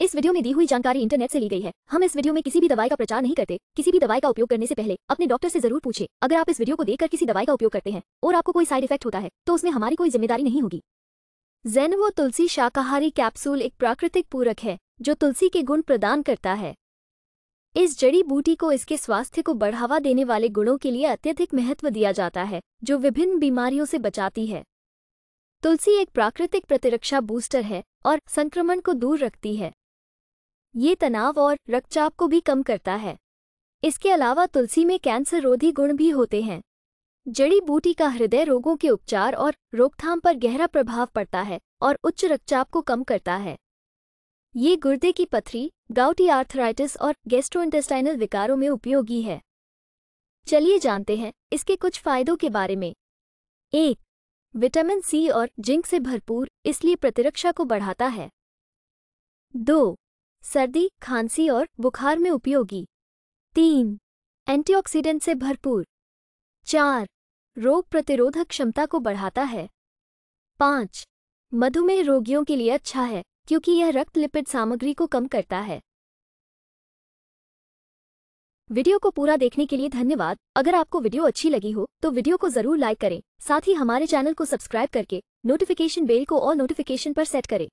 इस वीडियो में दी हुई जानकारी इंटरनेट से ली गई है हम इस वीडियो में किसी भी दवाई का प्रचार नहीं करते किसी भी दवाई का उपयोग करने से पहले अपने डॉक्टर से जरूर पूछे अगर आप इस वीडियो को देखकर किसी दवाई का उपयोग करते हैं और आपको कोई साइड इफेक्ट होता है तो उसमें हमारी कोई जिम्मेदारी नहीं होगी जेनवो तुलसी शाकाहारी कैप्सूल एक प्राकृतिक पूरक है जो तुलसी के गुण प्रदान करता है इस जड़ी बूटी को इसके स्वास्थ्य को बढ़ावा देने वाले गुणों के लिए अत्यधिक महत्व दिया जाता है जो विभिन्न बीमारियों से बचाती है तुलसी एक प्राकृतिक प्रतिरक्षा बूस्टर है और संक्रमण को दूर रखती है ये तनाव और रक्तचाप को भी कम करता है इसके अलावा तुलसी में कैंसर रोधी गुण भी होते हैं जड़ी बूटी का हृदय रोगों के उपचार और रोकथाम पर गहरा प्रभाव पड़ता है और उच्च रक्तचाप को कम करता है ये गुर्दे की पथरी गाउटी आर्थराइटिस और गेस्ट्रोइंटेस्टाइनल विकारों में उपयोगी है चलिए जानते हैं इसके कुछ फायदों के बारे में एक विटामिन सी और जिंक से भरपूर इसलिए प्रतिरक्षा को बढ़ाता है दो सर्दी खांसी और बुखार में उपयोगी तीन एंटीऑक्सीडेंट से भरपूर चार रोग प्रतिरोधक क्षमता को बढ़ाता है पाँच मधुमेह रोगियों के लिए अच्छा है क्योंकि यह रक्त लिपिड सामग्री को कम करता है वीडियो को पूरा देखने के लिए धन्यवाद अगर आपको वीडियो अच्छी लगी हो तो वीडियो को जरूर लाइक करें साथ ही हमारे चैनल को सब्सक्राइब करके नोटिफिकेशन बेल को और नोटिफिकेशन पर सेट करें